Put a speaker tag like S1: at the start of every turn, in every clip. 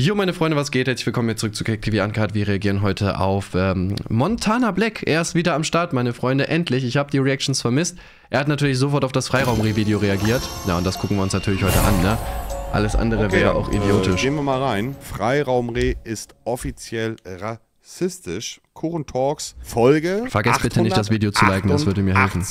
S1: Jo, meine Freunde, was geht? Herzlich willkommen hier zurück zu KickTV Uncut. Wir reagieren heute auf ähm, Montana Black. Er ist wieder am Start, meine Freunde. Endlich. Ich habe die Reactions vermisst. Er hat natürlich sofort auf das Freiraum-Video reagiert. Ja, und das gucken wir uns natürlich heute an, ne? Alles andere okay, wäre auch äh, idiotisch. Äh, gehen
S2: wir mal rein. Freiraum-Re ist offiziell rassistisch. Kuchen Talks Folge. Vergesst bitte nicht, das Video zu liken, das
S1: würde mir helfen.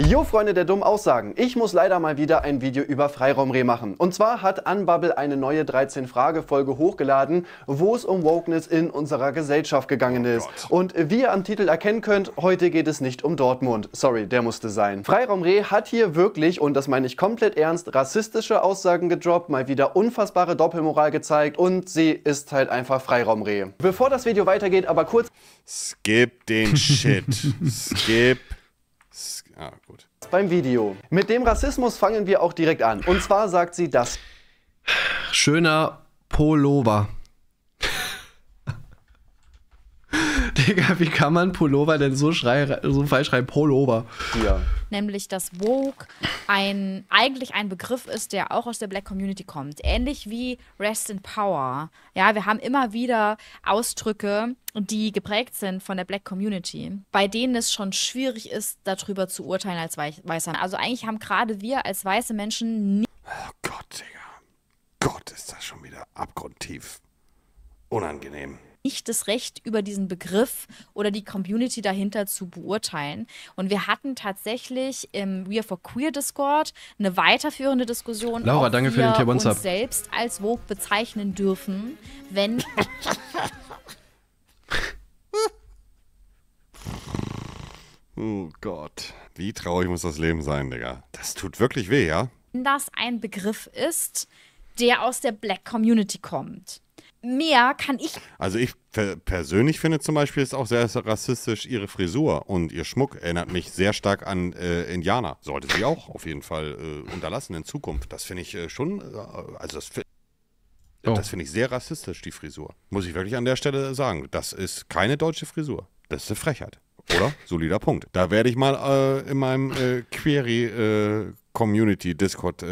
S1: Jo Freunde der dummen Aussagen, ich muss leider mal wieder ein Video über Freiraumreh machen. Und zwar hat Unbubble eine neue 13 Frage Folge hochgeladen, wo es um Wokeness in unserer Gesellschaft gegangen oh ist. Oh Und wie ihr am Titel erkennen könnt, heute geht es nicht um Dortmund. Sorry, der musste sein. Freiraumreh hat hier wirklich, und das meine ich komplett ernst, rassistische Aussagen gedroppt, mal wieder unfassbare Doppelmoral gezeigt und sie ist halt einfach Freiraumreh. Bevor das Video weitergeht, aber kurz... Skip den Shit. Skip Ah, gut. Beim Video. Mit dem Rassismus fangen wir auch direkt an. Und zwar sagt sie das. Schöner Pullover. Digga, wie kann man Pullover denn so, schrei, so falsch schreiben? Pullover. Ja
S3: nämlich dass Woke ein, eigentlich ein Begriff ist, der auch aus der Black Community kommt. Ähnlich wie Rest in Power. Ja, wir haben immer wieder Ausdrücke, die geprägt sind von der Black Community, bei denen es schon schwierig ist, darüber zu urteilen als Weißer. Also eigentlich haben gerade wir als weiße Menschen... Nie oh Gott, Digga.
S2: Gott, ist das schon wieder abgrundtief unangenehm
S3: nicht das Recht, über diesen Begriff oder die Community dahinter zu beurteilen. Und wir hatten tatsächlich im We Are for Queer Discord eine weiterführende Diskussion, Laura, ob danke wir für den uns ab. selbst als Vogue bezeichnen dürfen, wenn...
S2: oh Gott. Wie traurig muss das Leben sein, Digga. Das tut wirklich weh, ja?
S3: Wenn das ein Begriff ist, der aus der Black Community kommt mehr kann ich.
S2: Also ich persönlich finde zum Beispiel ist auch sehr rassistisch ihre Frisur und ihr Schmuck erinnert mich sehr stark an äh, Indianer. Sollte sie auch auf jeden Fall äh, unterlassen in Zukunft. Das finde ich äh, schon, äh, also das, oh. das finde ich sehr rassistisch, die Frisur. Muss ich wirklich an der Stelle sagen. Das ist keine deutsche Frisur. Das ist eine Frechheit. Oder? Solider Punkt. Da werde ich mal äh, in meinem äh, Query Community Discord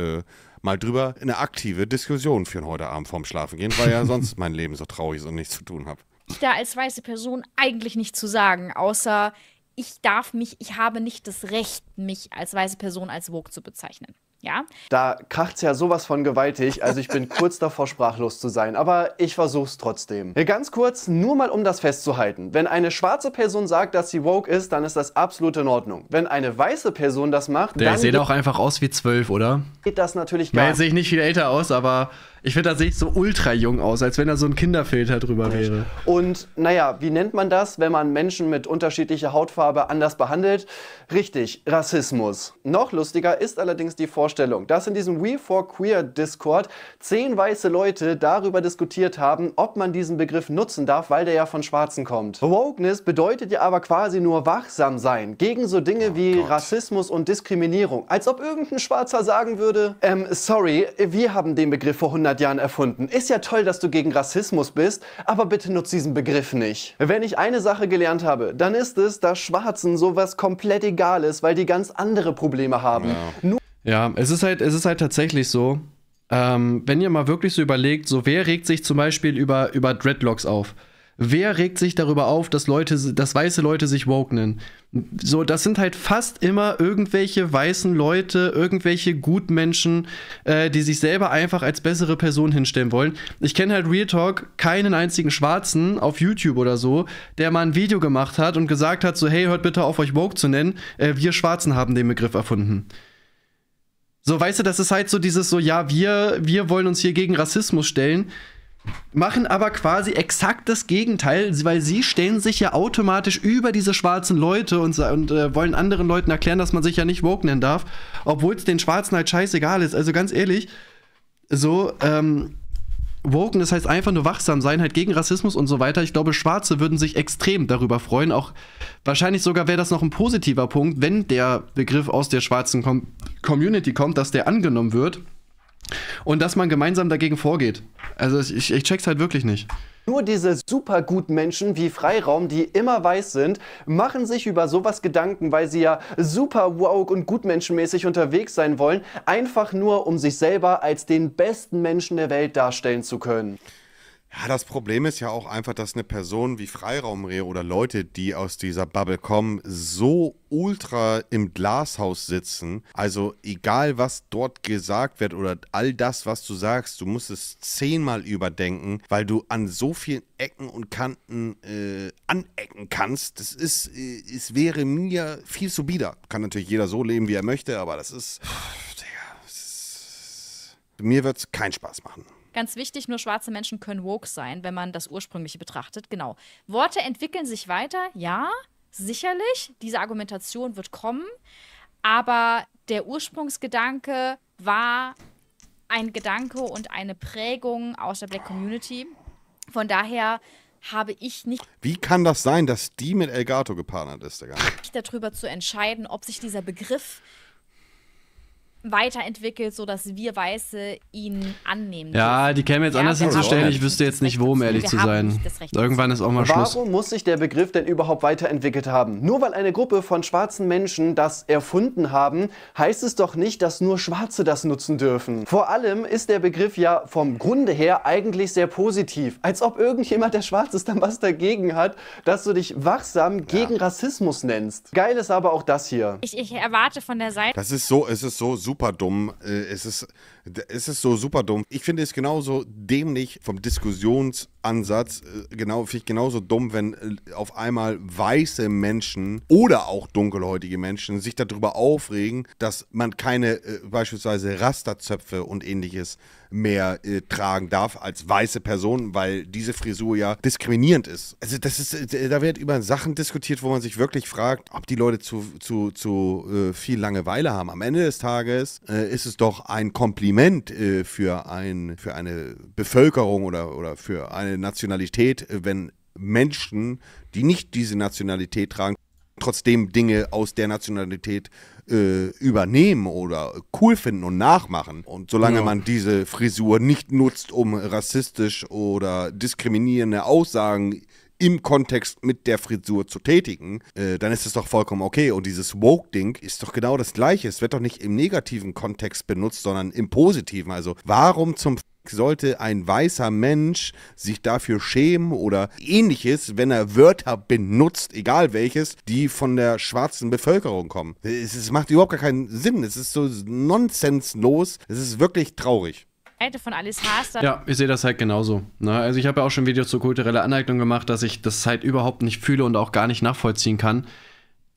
S2: mal drüber eine aktive Diskussion führen heute Abend vorm Schlafengehen, weil ja sonst mein Leben so traurig ist und nichts zu tun habe.
S3: Ich da als weiße Person eigentlich nicht zu sagen, außer ich darf mich, ich habe nicht das Recht, mich als weiße Person als Vogue zu bezeichnen ja.
S1: Da kracht's ja sowas von gewaltig, also ich bin kurz davor sprachlos zu sein, aber ich versuch's trotzdem. Äh, ganz kurz, nur mal um das festzuhalten. Wenn eine schwarze Person sagt, dass sie woke ist, dann ist das absolut in Ordnung. Wenn eine weiße Person das macht, Der dann... Der sieht auch einfach aus wie zwölf, oder? Geht das natürlich gar nicht. Sehe ich nicht viel älter aus, aber... Ich finde, da sehe ich so ultra jung aus, als wenn da so ein Kinderfilter drüber Nicht. wäre. Und naja, wie nennt man das, wenn man Menschen mit unterschiedlicher Hautfarbe anders behandelt? Richtig, Rassismus. Noch lustiger ist allerdings die Vorstellung, dass in diesem We 4 Queer Discord zehn weiße Leute darüber diskutiert haben, ob man diesen Begriff nutzen darf, weil der ja von Schwarzen kommt. Wokeness bedeutet ja aber quasi nur wachsam sein gegen so Dinge oh wie Gott. Rassismus und Diskriminierung. Als ob irgendein Schwarzer sagen würde, ähm, sorry, wir haben den Begriff vor 100 100 Jahren erfunden. Ist ja toll, dass du gegen Rassismus bist, aber bitte nutz diesen Begriff nicht. Wenn ich eine Sache gelernt habe, dann ist es, dass Schwarzen sowas komplett egal ist, weil die ganz andere Probleme haben. Ja, ja es, ist halt, es ist halt tatsächlich so, ähm, wenn ihr mal wirklich so überlegt, so wer regt sich zum Beispiel über, über Dreadlocks auf? Wer regt sich darüber auf, dass Leute, dass weiße Leute sich woke nennen? So, das sind halt fast immer irgendwelche weißen Leute, irgendwelche Gutmenschen, äh, die sich selber einfach als bessere Person hinstellen wollen. Ich kenne halt Real Talk keinen einzigen Schwarzen auf YouTube oder so, der mal ein Video gemacht hat und gesagt hat, so, hey, hört bitte auf, euch woke zu nennen. Äh, wir Schwarzen haben den Begriff erfunden. So, weißt du, das ist halt so dieses so, ja, wir, wir wollen uns hier gegen Rassismus stellen machen aber quasi exakt das Gegenteil, weil sie stellen sich ja automatisch über diese schwarzen Leute und, und äh, wollen anderen Leuten erklären, dass man sich ja nicht woke nennen darf, obwohl es den Schwarzen halt scheißegal ist. Also ganz ehrlich, so, ähm, Woken, das heißt einfach nur wachsam sein, halt gegen Rassismus und so weiter. Ich glaube, Schwarze würden sich extrem darüber freuen. Auch wahrscheinlich sogar wäre das noch ein positiver Punkt, wenn der Begriff aus der schwarzen Com Community kommt, dass der angenommen wird und dass man gemeinsam dagegen vorgeht. Also ich, ich check's halt wirklich nicht. Nur diese superguten Menschen wie Freiraum, die immer weiß sind, machen sich über sowas Gedanken, weil sie ja super woke und gutmenschenmäßig unterwegs sein wollen, einfach nur um sich selber als den besten Menschen der Welt darstellen zu können.
S2: Ja, das Problem ist ja auch einfach, dass eine Person wie Freiraumrehe oder Leute, die aus dieser Bubble kommen, so ultra im Glashaus sitzen. Also egal, was dort gesagt wird oder all das, was du sagst, du musst es zehnmal überdenken, weil du an so vielen Ecken und Kanten äh, anecken kannst. Das ist, äh, es wäre mir viel zu bieder. Kann natürlich jeder so leben, wie er möchte, aber das ist... Pff, Digga, das ist mir wird es keinen Spaß machen.
S3: Ganz wichtig, nur schwarze Menschen können woke sein, wenn man das ursprüngliche betrachtet. Genau. Worte entwickeln sich weiter, ja, sicherlich. Diese Argumentation wird kommen. Aber der Ursprungsgedanke war ein Gedanke und eine Prägung aus der Black Community. Von daher habe ich nicht.
S2: Wie kann das sein, dass die mit Elgato gepartnert ist? der Nicht
S3: darüber zu entscheiden, ob sich dieser Begriff weiterentwickelt, sodass wir Weiße ihn annehmen. Ja, dürfen. die käme jetzt ja, anders hinzustellen. Ich wüsste
S1: jetzt nicht, wo, um ehrlich zu sein. Irgendwann ist auch mal Schluss. Warum muss sich der Begriff denn überhaupt weiterentwickelt haben? Nur weil eine Gruppe von schwarzen Menschen das erfunden haben, heißt es doch nicht, dass nur Schwarze das nutzen dürfen. Vor allem ist der Begriff ja vom Grunde her eigentlich sehr positiv. Als ob irgendjemand, der schwarz ist, dann was dagegen hat, dass du dich wachsam gegen ja. Rassismus nennst. Geil ist aber auch das hier.
S3: Ich, ich erwarte von der Seite...
S1: Das ist so, es ist so super super
S2: dumm. Äh, es ist es ist so super dumm. Ich finde es genauso dämlich vom Diskussionsansatz, äh, genau, finde ich genauso dumm, wenn äh, auf einmal weiße Menschen oder auch dunkelhäutige Menschen sich darüber aufregen, dass man keine äh, beispielsweise Rasterzöpfe und ähnliches mehr äh, tragen darf als weiße Person, weil diese Frisur ja diskriminierend ist. Also das ist, äh, da wird über Sachen diskutiert, wo man sich wirklich fragt, ob die Leute zu, zu, zu äh, viel Langeweile haben. Am Ende des Tages ist es doch ein Kompliment Kompliment äh, für, ein, für eine Bevölkerung oder, oder für eine Nationalität, äh, wenn Menschen, die nicht diese Nationalität tragen, trotzdem Dinge aus der Nationalität äh, übernehmen oder cool finden und nachmachen. Und solange ja. man diese Frisur nicht nutzt, um rassistisch oder diskriminierende Aussagen im Kontext mit der Frisur zu tätigen, äh, dann ist es doch vollkommen okay. Und dieses Woke-Ding ist doch genau das Gleiche. Es wird doch nicht im negativen Kontext benutzt, sondern im positiven. Also warum zum sollte ein weißer Mensch sich dafür schämen oder ähnliches, wenn er Wörter benutzt, egal welches, die von der schwarzen Bevölkerung kommen. Es, es macht überhaupt gar keinen Sinn. Es ist so
S1: nonsenslos. Es ist wirklich traurig.
S3: Seite von Alice Haas. Ja,
S1: ich sehe das halt genauso. Na, ne? also ich habe ja auch schon Videos zur kulturellen Aneignung gemacht, dass ich das halt überhaupt nicht fühle und auch gar nicht nachvollziehen kann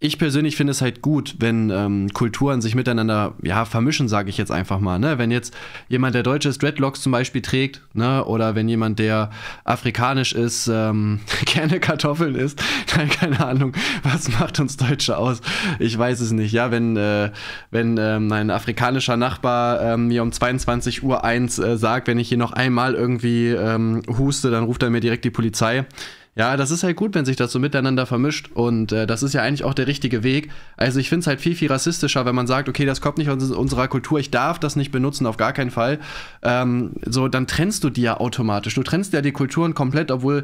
S1: ich persönlich finde es halt gut, wenn ähm, Kulturen sich miteinander ja, vermischen, sage ich jetzt einfach mal. Ne? Wenn jetzt jemand, der deutsch ist, Dreadlocks zum Beispiel trägt, ne? oder wenn jemand, der afrikanisch ist, ähm, gerne Kartoffeln isst, Nein, keine Ahnung, was macht uns Deutsche aus? Ich weiß es nicht. Ja, wenn, äh, wenn äh, mein afrikanischer Nachbar äh, mir um 22 Uhr eins äh, sagt, wenn ich hier noch einmal irgendwie ähm, huste, dann ruft er mir direkt die Polizei. Ja, das ist halt gut, wenn sich das so miteinander vermischt. Und äh, das ist ja eigentlich auch der richtige Weg. Also ich finde es halt viel, viel rassistischer, wenn man sagt, okay, das kommt nicht aus unserer Kultur, ich darf das nicht benutzen, auf gar keinen Fall. Ähm, so, dann trennst du die ja automatisch. Du trennst ja die Kulturen komplett, obwohl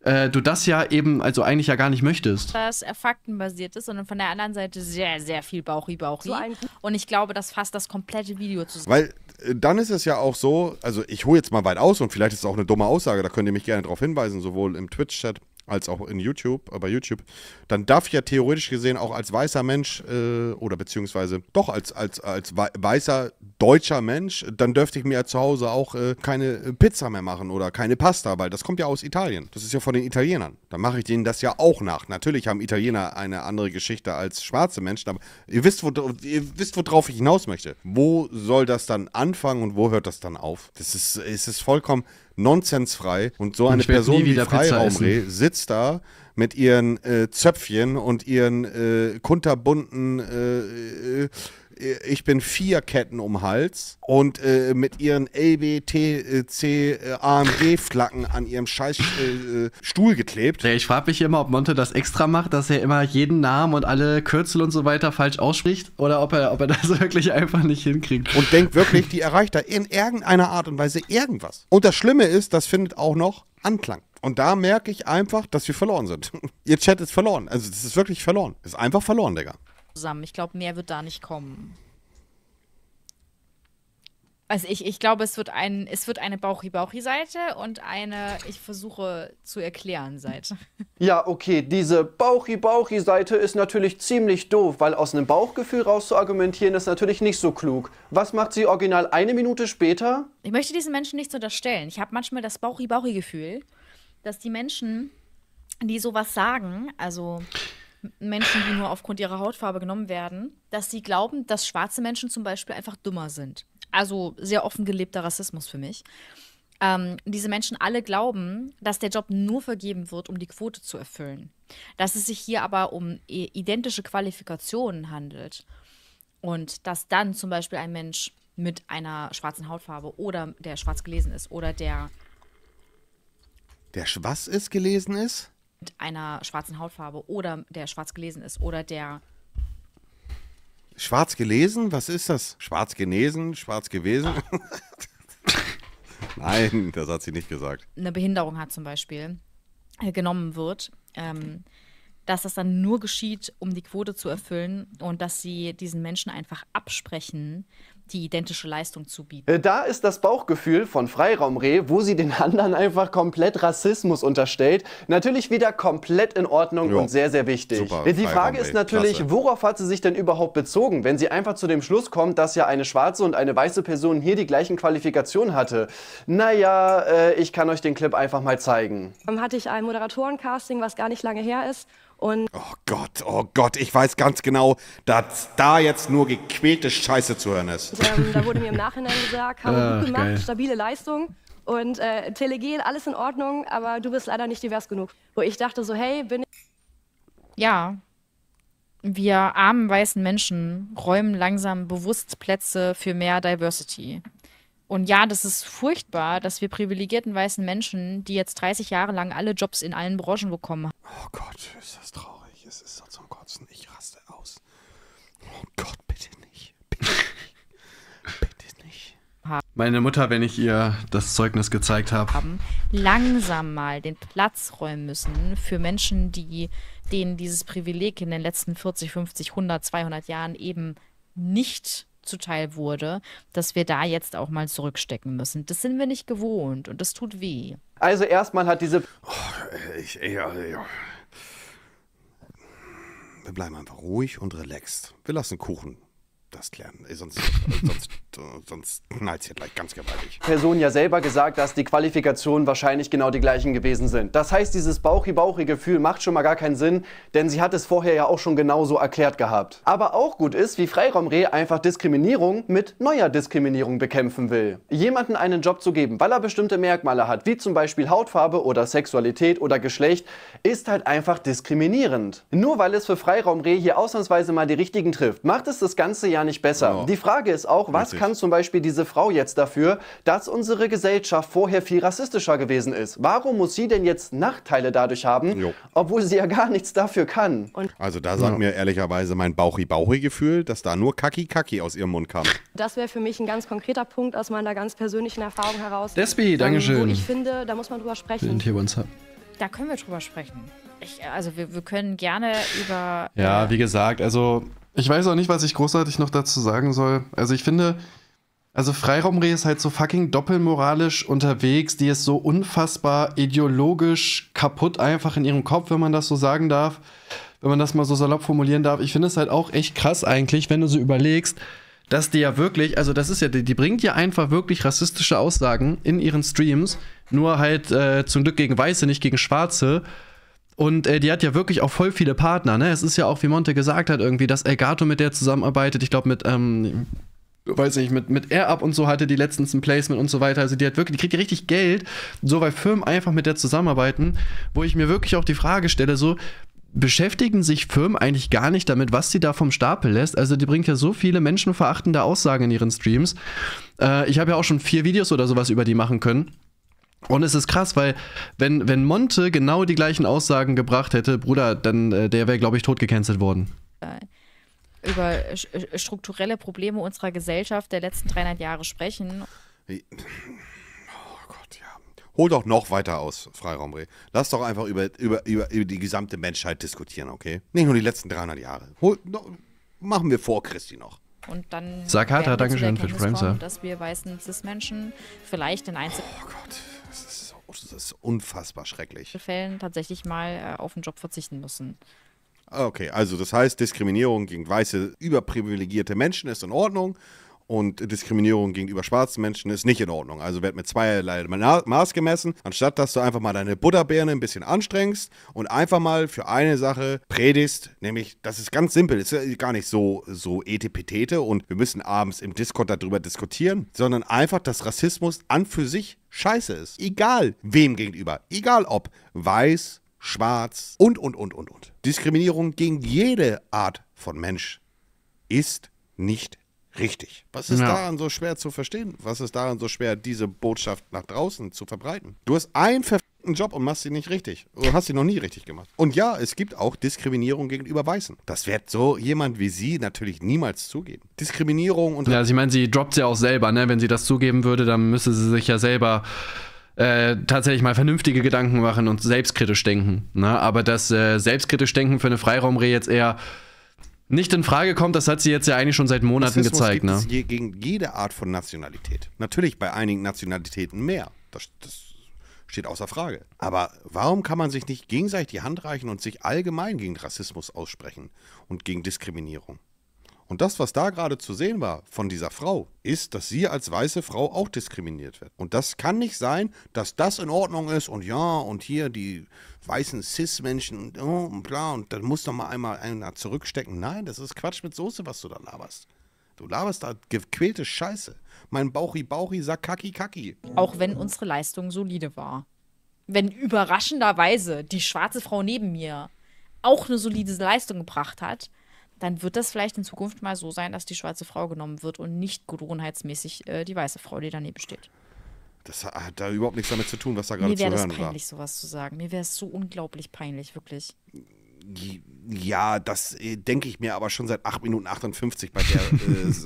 S1: äh, du das ja eben, also eigentlich ja gar nicht möchtest.
S3: Das äh, faktenbasiert ist, sondern von der anderen Seite sehr, sehr viel Bauchi-Bauchi. So und ich glaube, das fasst das komplette Video zusammen.
S2: Weil dann ist es ja auch so, also ich hole jetzt mal weit aus und vielleicht ist es auch eine dumme Aussage, da könnt ihr mich gerne darauf hinweisen, sowohl im Twitch-Chat als auch in YouTube, äh, bei YouTube, dann darf ich ja theoretisch gesehen auch als weißer Mensch äh, oder beziehungsweise doch als, als, als weißer deutscher Mensch, dann dürfte ich mir ja zu Hause auch äh, keine äh, Pizza mehr machen oder keine Pasta, weil das kommt ja aus Italien. Das ist ja von den Italienern. Dann mache ich denen das ja auch nach. Natürlich haben Italiener eine andere Geschichte als schwarze Menschen, aber ihr wisst, wo, ihr wisst worauf ich hinaus möchte. Wo soll das dann anfangen und wo hört das dann auf? Das ist, es ist vollkommen nonsensfrei. Und so eine und Person wie Freiraumreh sitzt da mit ihren äh, Zöpfchen und ihren äh, kunterbunten äh, äh äh, ich bin vier Ketten um Hals und äh, mit ihren LBTC äh, äh, AMG-Flaggen
S1: an ihrem scheiß äh, Stuhl geklebt. Ich frage mich immer, ob Monte das extra macht, dass er immer jeden Namen und alle Kürzel und so weiter falsch ausspricht oder ob er, ob er das wirklich einfach nicht hinkriegt. Und denkt wirklich, die erreicht da in irgendeiner Art und Weise irgendwas.
S2: Und das Schlimme ist, das findet auch noch Anklang. Und da merke ich einfach, dass wir verloren sind. Ihr Chat ist verloren. Also, das ist wirklich verloren. Ist einfach verloren, Digga
S3: zusammen. Ich glaube, mehr wird da nicht kommen. Also ich, ich glaube, es wird ein, es wird eine Bauchi-Bauchi-Seite und eine Ich versuche zu erklären Seite.
S1: Ja, okay, diese Bauchi-Bauchi-Seite ist natürlich ziemlich doof, weil aus einem Bauchgefühl raus zu argumentieren, ist natürlich nicht so klug. Was macht sie original eine Minute später?
S3: Ich möchte diesen Menschen nichts unterstellen. Ich habe manchmal das Bauchi-Bauchi-Gefühl, dass die Menschen, die sowas sagen, also Menschen, die nur aufgrund ihrer Hautfarbe genommen werden, dass sie glauben, dass schwarze Menschen zum Beispiel einfach dummer sind. Also sehr offen gelebter Rassismus für mich. Ähm, diese Menschen alle glauben, dass der Job nur vergeben wird, um die Quote zu erfüllen. Dass es sich hier aber um identische Qualifikationen handelt. Und dass dann zum Beispiel ein Mensch mit einer schwarzen Hautfarbe oder der schwarz gelesen ist oder der.
S2: Der Schwass ist
S3: gelesen ist? mit einer schwarzen Hautfarbe oder der schwarz gelesen ist oder der.
S2: Schwarz gelesen? Was ist das? Schwarz genesen? Schwarz gewesen? Nein, das hat sie nicht gesagt.
S3: Eine Behinderung hat zum Beispiel äh, genommen wird, ähm, dass das dann nur geschieht, um die Quote zu erfüllen und dass sie diesen Menschen einfach absprechen die identische Leistung zu bieten.
S1: Äh, da ist das Bauchgefühl von Freiraumreh, wo sie den anderen einfach komplett Rassismus unterstellt, natürlich wieder komplett in Ordnung jo. und sehr, sehr wichtig. Super, äh, die Frage ist natürlich, Klasse. worauf hat sie sich denn überhaupt bezogen, wenn sie einfach zu dem Schluss kommt, dass ja eine schwarze und eine weiße Person hier die gleichen Qualifikationen hatte? Naja, äh, ich kann euch den Clip einfach mal zeigen.
S4: Dann Hatte ich ein Moderatorencasting, was gar nicht lange her ist. Und oh
S1: Gott,
S2: oh Gott, ich weiß ganz genau, dass da jetzt nur gequälte Scheiße zu hören ist. Und,
S4: ähm, da wurde mir im Nachhinein gesagt, haben wir gut gemacht, geil. stabile Leistung und äh, Telegen, alles in Ordnung, aber du bist leider nicht divers genug. Wo ich dachte so, hey, bin ich... Ja,
S3: wir armen weißen Menschen räumen langsam bewusst Plätze für mehr Diversity. Und ja, das ist furchtbar, dass wir privilegierten weißen Menschen, die jetzt 30 Jahre lang alle Jobs in allen Branchen bekommen haben.
S2: Oh Gott, ist das traurig. Es ist so zum Kotzen. Ich raste aus. Oh Gott, bitte nicht. Bitte
S3: nicht. Bitte nicht.
S1: Meine Mutter, wenn ich ihr das Zeugnis gezeigt habe. Haben
S3: langsam mal den Platz räumen müssen für Menschen, die denen dieses Privileg in den letzten 40, 50, 100, 200 Jahren eben nicht zuteil wurde, dass wir da jetzt auch mal zurückstecken müssen. Das sind wir nicht gewohnt und das tut weh. Also
S1: erstmal hat diese... Oh, ich, ich, ich,
S2: wir bleiben einfach ruhig und relaxed. Wir lassen Kuchen
S1: das klären. Äh, sonst, äh, sonst,
S2: äh, sonst knallt es hier gleich ganz gewaltig.
S1: Person ja selber gesagt, dass die Qualifikationen wahrscheinlich genau die gleichen gewesen sind. Das heißt, dieses Bauchi-Bauchi-Gefühl macht schon mal gar keinen Sinn, denn sie hat es vorher ja auch schon genauso erklärt gehabt. Aber auch gut ist, wie Freiraumreh einfach Diskriminierung mit neuer Diskriminierung bekämpfen will. Jemanden einen Job zu geben, weil er bestimmte Merkmale hat, wie zum Beispiel Hautfarbe oder Sexualität oder Geschlecht, ist halt einfach diskriminierend. Nur weil es für Freiraumreh hier ausnahmsweise mal die richtigen trifft, macht es das ganze ja ja nicht besser. Genau. Die Frage ist auch, was Richtig. kann zum Beispiel diese Frau jetzt dafür, dass unsere Gesellschaft vorher viel rassistischer gewesen ist? Warum muss sie denn jetzt Nachteile dadurch haben, jo. obwohl sie ja gar nichts dafür kann? Und also
S2: da sagt ja. mir ehrlicherweise mein Bauchi-Bauchi-Gefühl, dass da nur Kaki-Kaki aus ihrem Mund kam.
S4: Das wäre für mich ein ganz konkreter Punkt aus meiner ganz persönlichen Erfahrung heraus. Despi, ähm, danke schön. ich finde, da muss man drüber sprechen. Da können wir drüber sprechen. Ich, also wir, wir können gerne über.
S1: Ja, äh, wie gesagt, also ich weiß auch nicht, was ich großartig noch dazu sagen soll. Also ich finde, also Freiraumreh ist halt so fucking doppelmoralisch unterwegs, die ist so unfassbar ideologisch kaputt einfach in ihrem Kopf, wenn man das so sagen darf, wenn man das mal so salopp formulieren darf. Ich finde es halt auch echt krass eigentlich, wenn du so überlegst, dass die ja wirklich, also das ist ja, die, die bringt ja einfach wirklich rassistische Aussagen in ihren Streams, nur halt äh, zum Glück gegen Weiße, nicht gegen Schwarze. Und äh, die hat ja wirklich auch voll viele Partner. Ne? Es ist ja auch, wie Monte gesagt hat, irgendwie, dass Elgato mit der zusammenarbeitet. Ich glaube, mit, ähm, weiß nicht, mit, mit AirUp und so hatte die letztens ein Placement und so weiter. Also die hat wirklich, die kriegt ja richtig Geld, so weil Firmen einfach mit der zusammenarbeiten, wo ich mir wirklich auch die Frage stelle, so, beschäftigen sich Firmen eigentlich gar nicht damit, was sie da vom Stapel lässt. Also die bringt ja so viele menschenverachtende Aussagen in ihren Streams. Äh, ich habe ja auch schon vier Videos oder sowas über die machen können. Und es ist krass, weil wenn, wenn Monte genau die gleichen Aussagen gebracht hätte, Bruder, dann äh, der wäre, glaube ich, totgecancelt worden.
S3: Äh, über äh, strukturelle Probleme unserer Gesellschaft der letzten 300 Jahre sprechen.
S2: Oh Gott, ja. Hol doch noch weiter aus, Freiraum Reh. Lass doch einfach über, über, über, über die gesamte Menschheit diskutieren, okay? Nicht nur die letzten 300 Jahre. Hol, no, machen wir vor Christi noch.
S3: Und dann Sag harter, Dankeschön für Frames, dass wir weißen Cis-Menschen vielleicht in Einzel... Oh Gott. Gott, das ist
S2: unfassbar schrecklich.
S3: Fällen tatsächlich mal äh, auf den Job verzichten müssen.
S2: Ah, okay, also das heißt, Diskriminierung gegen weiße, überprivilegierte Menschen ist in Ordnung und Diskriminierung gegenüber schwarzen Menschen ist nicht in Ordnung. Also wird mit zweierlei Maß gemessen, anstatt dass du einfach mal deine Butterbirne ein bisschen anstrengst und einfach mal für eine Sache predigst, nämlich, das ist ganz simpel, ist gar nicht so, so etepetete und wir müssen abends im Discord darüber diskutieren, sondern einfach, dass Rassismus an für sich scheiße ist. Egal wem gegenüber, egal ob weiß, schwarz und, und, und, und, und. Diskriminierung gegen jede Art von Mensch ist nicht Richtig. Was ist ja. daran so schwer zu verstehen? Was ist daran so schwer, diese Botschaft nach draußen zu verbreiten? Du hast einen verfickten Job und machst sie nicht richtig. Du hast sie noch nie richtig gemacht. Und ja, es gibt auch Diskriminierung gegenüber Weißen. Das wird so jemand wie sie natürlich
S1: niemals zugeben. Diskriminierung und. Ja, also ich meine, sie droppt sie ja auch selber, ne? Wenn sie das zugeben würde, dann müsste sie sich ja selber. Äh, tatsächlich mal vernünftige Gedanken machen und selbstkritisch denken. Ne? Aber das äh, selbstkritisch denken für eine Freiraumreh jetzt eher, nicht in Frage kommt, das hat sie jetzt ja eigentlich schon seit Monaten gezeigt. Gibt ne? es
S2: je, gegen jede Art von Nationalität. Natürlich bei einigen Nationalitäten mehr. Das, das steht außer Frage. Aber warum kann man sich nicht gegenseitig die Hand reichen und sich allgemein gegen Rassismus aussprechen und gegen Diskriminierung? Und das, was da gerade zu sehen war von dieser Frau, ist, dass sie als weiße Frau auch diskriminiert wird. Und das kann nicht sein, dass das in Ordnung ist und ja, und hier die weißen Cis-Menschen und, oh, bla, und dann muss doch mal einmal einer zurückstecken. Nein, das ist Quatsch mit Soße, was du da laberst. Du laberst da gequälte Scheiße. Mein Bauchi Bauchi sagt Kaki Kaki. Auch wenn
S3: unsere Leistung solide war. Wenn überraschenderweise die schwarze Frau neben mir auch eine solide Leistung gebracht hat, dann wird das vielleicht in Zukunft mal so sein, dass die schwarze Frau genommen wird und nicht gewohnheitsmäßig äh, die weiße Frau, die daneben steht.
S2: Das hat da überhaupt nichts damit zu tun, was da gerade zu hören war. Mir wäre es peinlich,
S3: sowas zu sagen. Mir wäre es so unglaublich peinlich, wirklich.
S2: Ja, das äh, denke ich mir aber schon seit 8 Minuten 58 bei, der,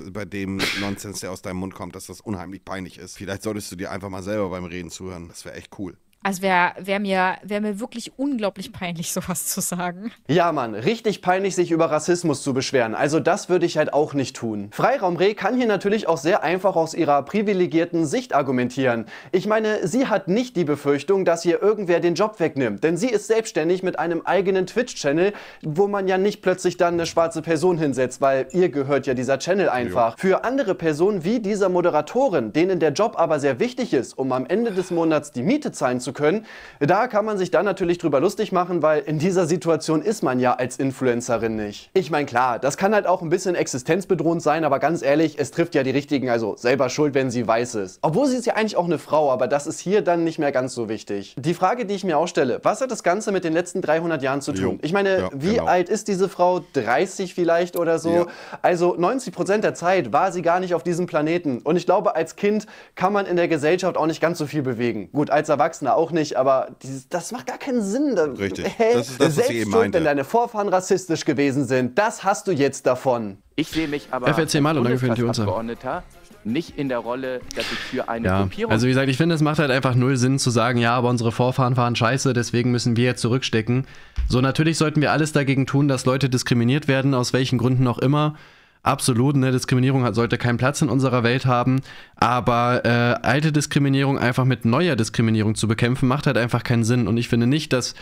S2: äh, bei dem Nonsens, der aus deinem Mund kommt, dass das unheimlich peinlich ist. Vielleicht solltest du dir einfach mal selber beim Reden zuhören. Das wäre echt cool.
S3: Also wäre wär mir, wär mir wirklich unglaublich peinlich, sowas zu sagen.
S1: Ja, Mann, richtig peinlich, sich über Rassismus zu beschweren. Also das würde ich halt auch nicht tun. Freiraum Reh kann hier natürlich auch sehr einfach aus ihrer privilegierten Sicht argumentieren. Ich meine, sie hat nicht die Befürchtung, dass ihr irgendwer den Job wegnimmt. Denn sie ist selbstständig mit einem eigenen Twitch-Channel, wo man ja nicht plötzlich dann eine schwarze Person hinsetzt, weil ihr gehört ja dieser Channel einfach. Ja. Für andere Personen wie dieser Moderatorin, denen der Job aber sehr wichtig ist, um am Ende des Monats die Miete zahlen zu können, können. Da kann man sich dann natürlich drüber lustig machen, weil in dieser Situation ist man ja als Influencerin nicht. Ich meine, klar, das kann halt auch ein bisschen existenzbedrohend sein, aber ganz ehrlich, es trifft ja die Richtigen, also selber schuld, wenn sie weiß ist. Obwohl sie ist ja eigentlich auch eine Frau, aber das ist hier dann nicht mehr ganz so wichtig. Die Frage, die ich mir auch stelle, was hat das Ganze mit den letzten 300 Jahren zu tun? Ich meine, ja, wie genau. alt ist diese Frau? 30 vielleicht oder so? Ja. Also 90 Prozent der Zeit war sie gar nicht auf diesem Planeten. Und ich glaube, als Kind kann man in der Gesellschaft auch nicht ganz so viel bewegen. Gut, als Erwachsener auch nicht, aber dieses, das macht gar keinen Sinn. Richtig. Hey, das ist das, selbst was ich eben meinte. wenn deine Vorfahren rassistisch gewesen sind, das hast du jetzt davon. Ich sehe mich aber FRC Malo, danke für den Abgeordneter nicht in der Rolle, dass ich für eine ja. Gruppierung... Also wie gesagt, ich finde, es macht halt einfach null Sinn zu sagen, ja, aber unsere Vorfahren waren scheiße, deswegen müssen wir jetzt zurückstecken. So, natürlich sollten wir alles dagegen tun, dass Leute diskriminiert werden, aus welchen Gründen auch immer absolut, ne, Diskriminierung hat, sollte keinen Platz in unserer Welt haben, aber äh, alte Diskriminierung einfach mit neuer Diskriminierung zu bekämpfen, macht halt einfach keinen Sinn. Und ich finde nicht, dass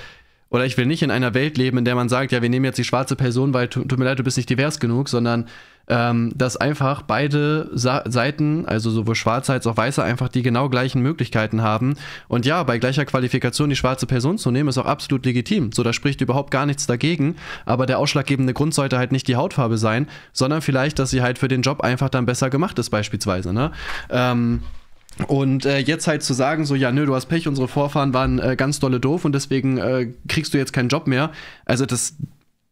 S1: oder ich will nicht in einer Welt leben, in der man sagt, ja, wir nehmen jetzt die schwarze Person, weil tut mir leid, du bist nicht divers genug, sondern ähm, dass einfach beide Sa Seiten, also sowohl Schwarze als auch Weiße, einfach die genau gleichen Möglichkeiten haben. Und ja, bei gleicher Qualifikation die schwarze Person zu nehmen, ist auch absolut legitim. So, da spricht überhaupt gar nichts dagegen. Aber der ausschlaggebende Grund sollte halt nicht die Hautfarbe sein, sondern vielleicht, dass sie halt für den Job einfach dann besser gemacht ist, beispielsweise. Ne? Ähm, und äh, jetzt halt zu sagen, so, ja, nö, du hast Pech, unsere Vorfahren waren äh, ganz dolle doof und deswegen äh, kriegst du jetzt keinen Job mehr. Also, das,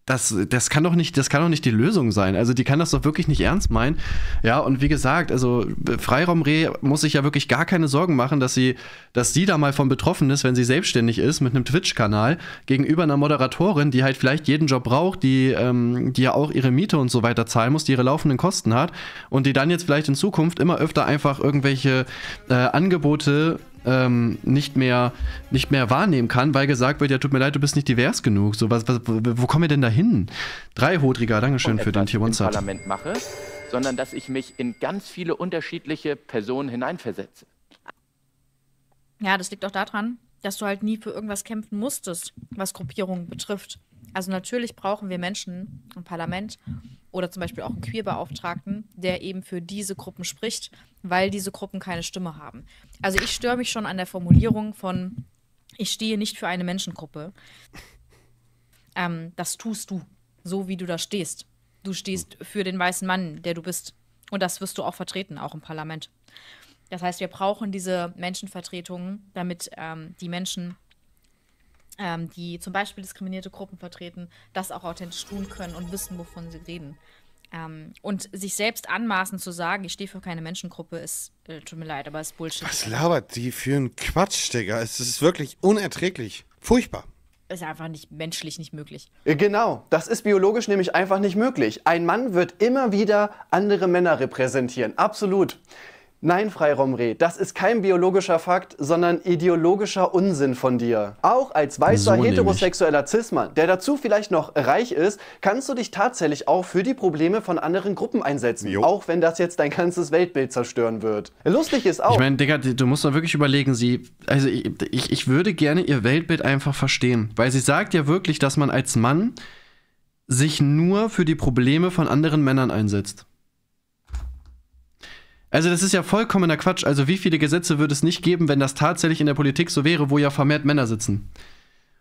S1: das, das kann doch nicht, das kann doch nicht die Lösung sein. Also die kann das doch wirklich nicht ernst meinen. Ja, und wie gesagt, also äh, Freiraum muss sich ja wirklich gar keine Sorgen machen, dass sie, dass sie da mal von betroffen ist, wenn sie selbstständig ist mit einem Twitch-Kanal gegenüber einer Moderatorin, die halt vielleicht jeden Job braucht, die, ähm, die ja auch ihre Miete und so weiter zahlen muss, die ihre laufenden Kosten hat und die dann jetzt vielleicht in Zukunft immer öfter einfach irgendwelche äh, Angebote ähm, nicht, mehr, nicht mehr wahrnehmen kann, weil gesagt wird, ja, tut mir leid, du bist nicht divers genug. So, was, was wo kommen wir denn da hin? Dreihudriger, Dankeschön für den Tier One-Sat. Parlament mache, sondern dass ich mich in ganz viele unterschiedliche Personen hineinversetze.
S3: Ja, das liegt auch daran, dass du halt nie für irgendwas kämpfen musstest, was Gruppierungen betrifft. Also natürlich brauchen wir Menschen im Parlament oder zum Beispiel auch einen Queerbeauftragten, der eben für diese Gruppen spricht, weil diese Gruppen keine Stimme haben. Also ich störe mich schon an der Formulierung von, ich stehe nicht für eine Menschengruppe. Ähm, das tust du, so wie du da stehst. Du stehst für den weißen Mann, der du bist. Und das wirst du auch vertreten, auch im Parlament. Das heißt, wir brauchen diese Menschenvertretungen, damit ähm, die Menschen ähm, die zum Beispiel diskriminierte Gruppen vertreten, das auch authentisch tun können und wissen, wovon sie reden. Ähm, und sich selbst anmaßen zu sagen, ich stehe für keine Menschengruppe, ist, äh, tut mir leid, aber ist Bullshit. Was
S2: labert die für einen Quatsch, Digga? Es ist wirklich
S1: unerträglich. Furchtbar
S3: ist einfach nicht menschlich nicht möglich.
S1: Äh, genau, das ist biologisch nämlich einfach nicht möglich. Ein Mann wird immer wieder andere Männer repräsentieren. Absolut. Nein, Freiromri, das ist kein biologischer Fakt, sondern ideologischer Unsinn von dir. Auch als weißer so heterosexueller Cis-Mann, der dazu vielleicht noch reich ist, kannst du dich tatsächlich auch für die Probleme von anderen Gruppen einsetzen. Jo. Auch wenn das jetzt dein ganzes Weltbild zerstören wird. Lustig ist auch. Ich meine, Digga, du musst da wirklich überlegen, sie. Also, ich, ich würde gerne ihr Weltbild einfach verstehen. Weil sie sagt ja wirklich, dass man als Mann sich nur für die Probleme von anderen Männern einsetzt. Also das ist ja vollkommener Quatsch. Also wie viele Gesetze würde es nicht geben, wenn das tatsächlich in der Politik so wäre, wo ja vermehrt Männer sitzen?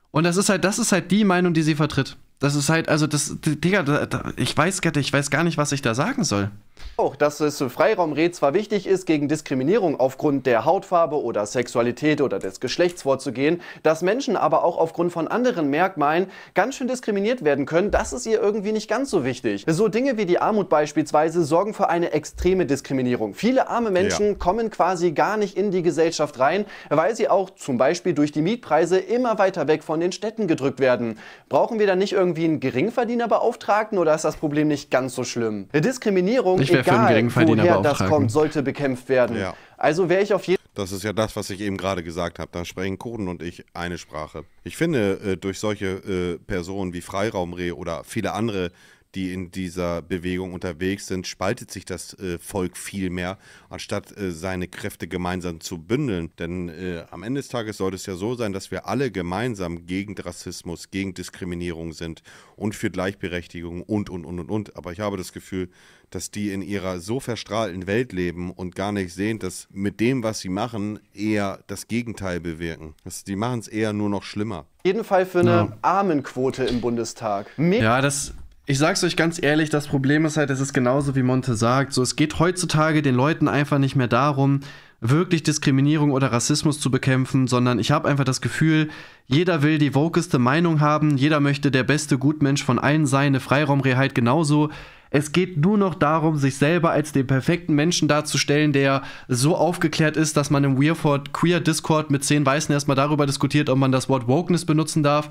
S1: Und das ist halt, das ist halt die Meinung, die sie vertritt. Das ist halt, also das, Digga, da, da, ich weiß, Gette, ich weiß gar nicht, was ich da sagen soll. Auch, dass es Freiraumred zwar wichtig ist, gegen Diskriminierung aufgrund der Hautfarbe oder Sexualität oder des Geschlechts vorzugehen, dass Menschen aber auch aufgrund von anderen Merkmalen ganz schön diskriminiert werden können, das ist ihr irgendwie nicht ganz so wichtig. So Dinge wie die Armut beispielsweise sorgen für eine extreme Diskriminierung. Viele arme Menschen ja. kommen quasi gar nicht in die Gesellschaft rein, weil sie auch zum Beispiel durch die Mietpreise immer weiter weg von den Städten gedrückt werden. Brauchen wir da nicht irgendwie irgendwie einen Geringverdienerbeauftragten oder ist das Problem nicht ganz so schlimm? Eine Diskriminierung, egal woher das kommt, sollte bekämpft werden. Ja.
S2: Also wäre ich auf jeden das ist ja das, was ich eben gerade gesagt habe. Da sprechen Koden und ich eine Sprache. Ich finde, äh, durch solche äh, Personen wie Freiraumreh oder viele andere die in dieser Bewegung unterwegs sind, spaltet sich das äh, Volk viel mehr, anstatt äh, seine Kräfte gemeinsam zu bündeln. Denn äh, am Ende des Tages sollte es ja so sein, dass wir alle gemeinsam gegen Rassismus, gegen Diskriminierung sind und für Gleichberechtigung und, und, und, und, und. Aber ich habe das Gefühl, dass die in ihrer so verstrahlten Welt leben und gar nicht sehen, dass mit dem, was sie machen, eher das Gegenteil bewirken. Das, die machen es eher
S1: nur noch schlimmer. Jeden Fall für eine ja. Armenquote im Bundestag. Mega. ja, das, ich sag's euch ganz ehrlich, das Problem ist halt, es ist genauso wie Monte sagt. So, es geht heutzutage den Leuten einfach nicht mehr darum, wirklich Diskriminierung oder Rassismus zu bekämpfen, sondern ich habe einfach das Gefühl, jeder will die wokeste Meinung haben, jeder möchte der beste Gutmensch von allen sein, eine Freiraumrehheit genauso. Es geht nur noch darum, sich selber als den perfekten Menschen darzustellen, der so aufgeklärt ist, dass man im Weirford Queer Discord mit zehn Weißen erstmal darüber diskutiert, ob man das Wort Wokeness benutzen darf.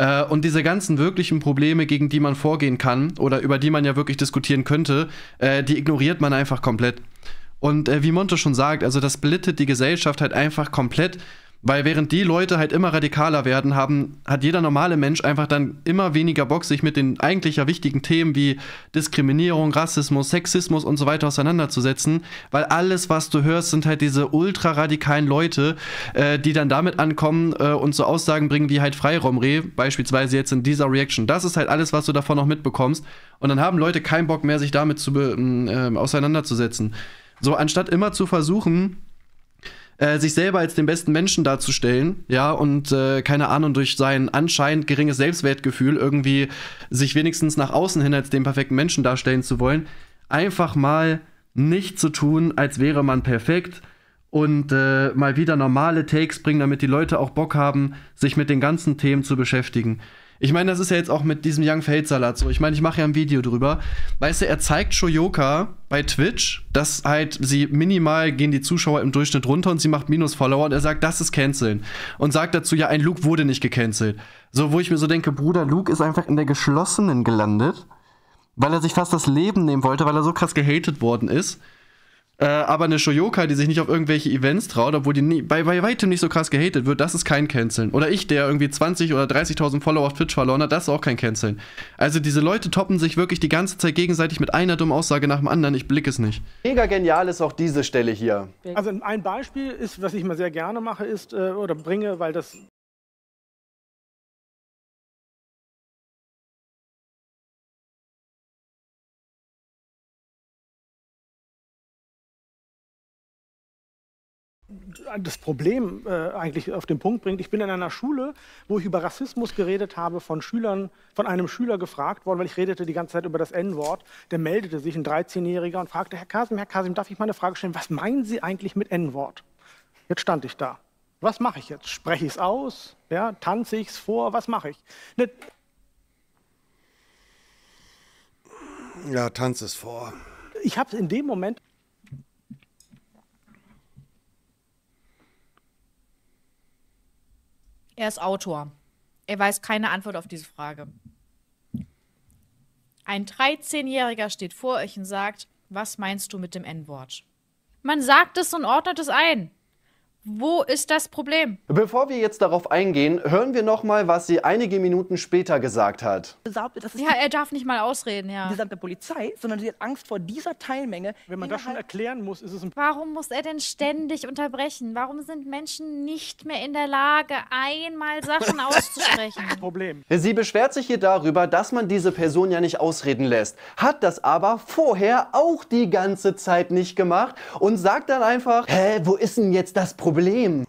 S1: Äh, und diese ganzen wirklichen Probleme, gegen die man vorgehen kann oder über die man ja wirklich diskutieren könnte, äh, die ignoriert man einfach komplett. Und äh, wie Monte schon sagt, also das blittet die Gesellschaft halt einfach komplett. Weil während die Leute halt immer radikaler werden, haben, hat jeder normale Mensch einfach dann immer weniger Bock, sich mit den eigentlich ja wichtigen Themen wie Diskriminierung, Rassismus, Sexismus und so weiter auseinanderzusetzen. Weil alles, was du hörst, sind halt diese ultraradikalen Leute, äh, die dann damit ankommen äh, und so Aussagen bringen wie halt Freiraumreh, beispielsweise jetzt in dieser Reaction. Das ist halt alles, was du davon noch mitbekommst. Und dann haben Leute keinen Bock mehr, sich damit zu äh, auseinanderzusetzen. So, anstatt immer zu versuchen, äh, sich selber als den besten Menschen darzustellen, ja, und äh, keine Ahnung, durch sein anscheinend geringes Selbstwertgefühl irgendwie sich wenigstens nach außen hin als den perfekten Menschen darstellen zu wollen, einfach mal nicht zu tun, als wäre man perfekt und äh, mal wieder normale Takes bringen, damit die Leute auch Bock haben, sich mit den ganzen Themen zu beschäftigen. Ich meine, das ist ja jetzt auch mit diesem Young Salat so. Ich meine, ich mache ja ein Video drüber. Weißt du, er zeigt Shoyoka bei Twitch, dass halt sie minimal gehen die Zuschauer im Durchschnitt runter und sie macht Minus-Follower und er sagt, das ist Canceln. Und sagt dazu, ja, ein Luke wurde nicht gecancelt. So, wo ich mir so denke, Bruder, Luke ist einfach in der geschlossenen gelandet, weil er sich fast das Leben nehmen wollte, weil er so krass gehatet worden ist. Äh, aber eine Shoyoka, die sich nicht auf irgendwelche Events traut, obwohl die nie, bei, bei weitem nicht so krass gehatet wird, das ist kein Canceln. Oder ich, der irgendwie 20 oder 30.000 Follower auf Twitch verloren hat, das ist auch kein Canceln. Also diese Leute toppen sich wirklich die ganze Zeit gegenseitig mit einer dummen Aussage nach dem anderen. Ich blicke es nicht. Mega genial ist auch diese Stelle hier.
S5: Also ein Beispiel ist, was ich mal sehr gerne mache, ist äh, oder bringe, weil das das Problem äh, eigentlich auf den Punkt bringt. Ich bin in einer Schule, wo ich über Rassismus geredet habe, von Schülern, von einem Schüler gefragt worden, weil ich redete die ganze Zeit über das N-Wort. Der meldete sich, ein 13-Jähriger, und fragte, Herr Kasim, Herr Kasim, darf ich mal eine Frage stellen? Was meinen Sie eigentlich mit N-Wort? Jetzt stand ich da. Was mache ich jetzt? Spreche ich es aus? Ja, tanze ich es vor? Was mache ich? Ne
S2: ja, tanze es vor.
S5: Ich habe es in dem Moment
S3: Er ist Autor. Er weiß keine Antwort auf diese Frage. Ein 13-Jähriger steht vor euch und sagt, was meinst du mit dem N-Wort? Man sagt es und ordnet es ein. Wo ist das Problem?
S1: Bevor wir jetzt darauf eingehen, hören wir nochmal, was sie einige Minuten später gesagt hat.
S3: ja, er darf nicht mal ausreden, ja. Die gesamte Polizei, sondern sie hat Angst vor dieser Teilmenge. Wenn man das schon erklären muss, ist es ein... Warum muss er denn ständig unterbrechen? Warum sind Menschen nicht mehr in der Lage, einmal Sachen auszusprechen? Problem.
S1: Sie beschwert sich hier darüber, dass man diese Person ja nicht ausreden lässt, hat das aber vorher auch die ganze Zeit nicht gemacht und sagt dann einfach, hä, wo ist denn jetzt das Problem? Problem.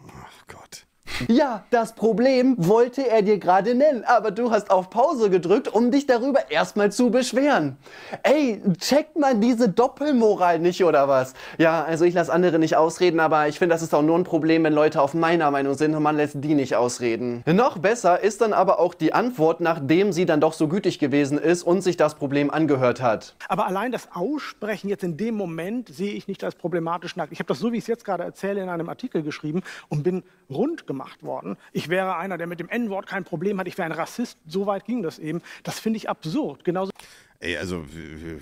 S1: Ja, das Problem wollte er dir gerade nennen, aber du hast auf Pause gedrückt, um dich darüber erstmal zu beschweren. Ey, checkt man diese Doppelmoral nicht oder was? Ja, also ich lasse andere nicht ausreden, aber ich finde, das ist auch nur ein Problem, wenn Leute auf meiner Meinung sind und man lässt die nicht ausreden. Noch besser ist dann aber auch die Antwort, nachdem sie dann doch so gütig gewesen ist und sich das Problem angehört hat.
S5: Aber allein das Aussprechen jetzt in dem Moment sehe ich nicht als problematisch. Ich habe das so, wie ich es jetzt gerade erzähle, in einem Artikel geschrieben und bin rund gemacht gemacht worden. Ich wäre einer, der mit dem N-Wort kein Problem hat. Ich wäre ein Rassist. So weit ging das eben. Das finde ich absurd. Genauso.
S2: Ey, also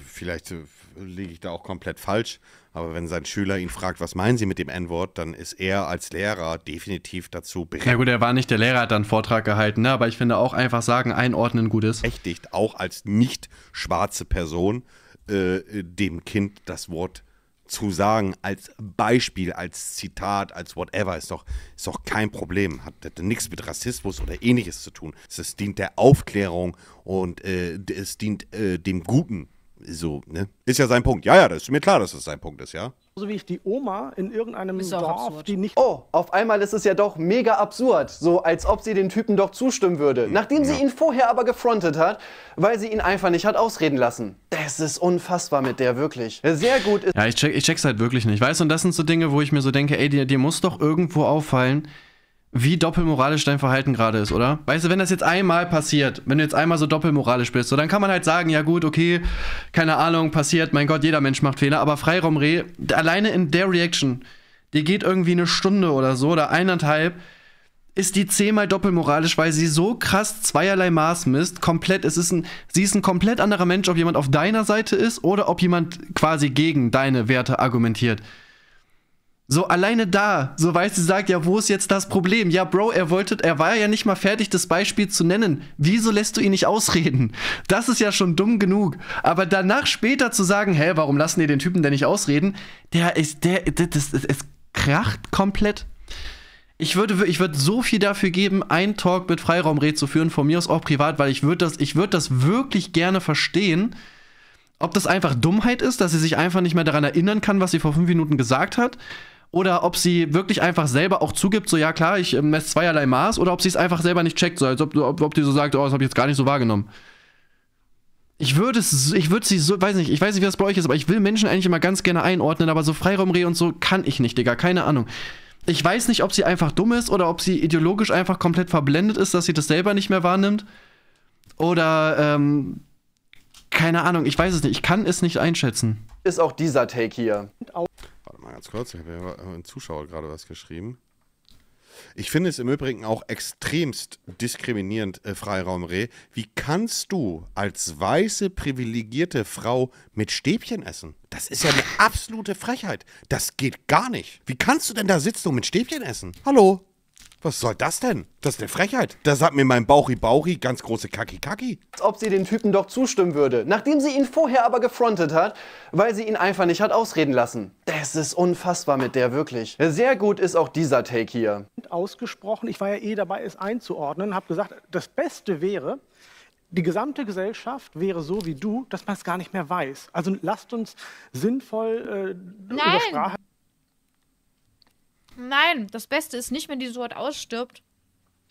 S2: vielleicht äh, liege ich da auch komplett falsch, aber wenn sein Schüler ihn fragt, was meinen Sie mit dem N-Wort, dann ist er als Lehrer definitiv dazu bereit. Ja
S1: gut, er war nicht der Lehrer, hat dann einen Vortrag gehalten, ne? aber ich finde auch einfach sagen, einordnen gut ist. Echt auch als nicht
S2: schwarze Person äh, dem Kind das Wort zu sagen als Beispiel, als Zitat, als whatever, ist doch, ist doch kein Problem. Hat, hat nichts mit Rassismus oder ähnliches zu tun. Es dient der Aufklärung und äh, es dient äh, dem Guten. So, ne? Ist ja sein Punkt. Ja, ja, das ist mir klar, dass das sein Punkt ist, ja
S1: so wie ich die Oma in irgendeinem Dorf, absurd. die nicht. Oh, auf einmal ist es ja doch mega absurd. So, als ob sie den Typen doch zustimmen würde. Nachdem sie ihn vorher aber gefrontet hat, weil sie ihn einfach nicht hat ausreden lassen. Das ist unfassbar mit der, wirklich. Sehr gut ist. Ja, ich, check, ich check's halt wirklich nicht. Weißt du, und das sind so Dinge, wo ich mir so denke, ey, dir, dir muss doch irgendwo auffallen, wie doppelmoralisch dein Verhalten gerade ist, oder? Weißt du, wenn das jetzt einmal passiert, wenn du jetzt einmal so doppelmoralisch bist, so, dann kann man halt sagen, ja gut, okay, keine Ahnung, passiert, mein Gott, jeder Mensch macht Fehler, aber Freiraum Reh, alleine in der Reaction, die geht irgendwie eine Stunde oder so oder eineinhalb, ist die zehnmal doppelmoralisch, weil sie so krass zweierlei Maß misst, komplett, es ist ein, sie ist ein komplett anderer Mensch, ob jemand auf deiner Seite ist oder ob jemand quasi gegen deine Werte argumentiert. So alleine da, so weißt sie sagt ja, wo ist jetzt das Problem? Ja, Bro, er wollte, er war ja nicht mal fertig, das Beispiel zu nennen. Wieso lässt du ihn nicht ausreden? Das ist ja schon dumm genug. Aber danach später zu sagen, hä, warum lassen die den Typen denn nicht ausreden? Der ist, der, das, das, es kracht komplett. Ich würde, ich würde so viel dafür geben, ein Talk mit Freiraumred zu führen, von mir aus auch privat, weil ich würde das, ich würde das wirklich gerne verstehen. Ob das einfach Dummheit ist, dass sie sich einfach nicht mehr daran erinnern kann, was sie vor fünf Minuten gesagt hat, oder ob sie wirklich einfach selber auch zugibt, so ja klar, ich ähm, messe zweierlei Maß, oder ob sie es einfach selber nicht checkt, so als ob, ob, ob die so sagt, oh, das habe ich jetzt gar nicht so wahrgenommen. Ich würde es, ich würde sie so, weiß nicht, ich weiß nicht, wie das bei euch ist, aber ich will Menschen eigentlich immer ganz gerne einordnen, aber so Freiraumreh und so kann ich nicht, Digga, keine Ahnung. Ich weiß nicht, ob sie einfach dumm ist oder ob sie ideologisch einfach komplett verblendet ist, dass sie das selber nicht mehr wahrnimmt. Oder, ähm, keine Ahnung, ich weiß es nicht, ich kann es nicht einschätzen. Ist auch dieser Take hier ganz
S2: kurz, ich habe ja ein Zuschauer gerade was geschrieben. Ich finde es im Übrigen auch extremst diskriminierend, äh, Freiraum Reh. Wie kannst du als weiße, privilegierte Frau mit Stäbchen essen? Das ist ja eine absolute Frechheit. Das geht gar nicht. Wie kannst du denn da sitzen und mit Stäbchen essen? Hallo? Was soll das denn? Das ist eine
S1: Frechheit. Da sagt mir mein Bauchi-Bauchi ganz große Kaki-Kaki. Als ob sie den Typen doch zustimmen würde, nachdem sie ihn vorher aber gefrontet hat, weil sie ihn einfach nicht hat ausreden lassen. Das ist unfassbar mit der wirklich. Sehr gut ist auch dieser Take hier.
S5: Ausgesprochen, ich war ja eh dabei, es einzuordnen, habe gesagt, das Beste wäre, die gesamte Gesellschaft wäre so wie du, dass man es gar nicht mehr weiß. Also lasst uns sinnvoll äh, Nein. über Sprache.
S3: Nein, das Beste ist nicht, wenn dieses Wort ausstirbt.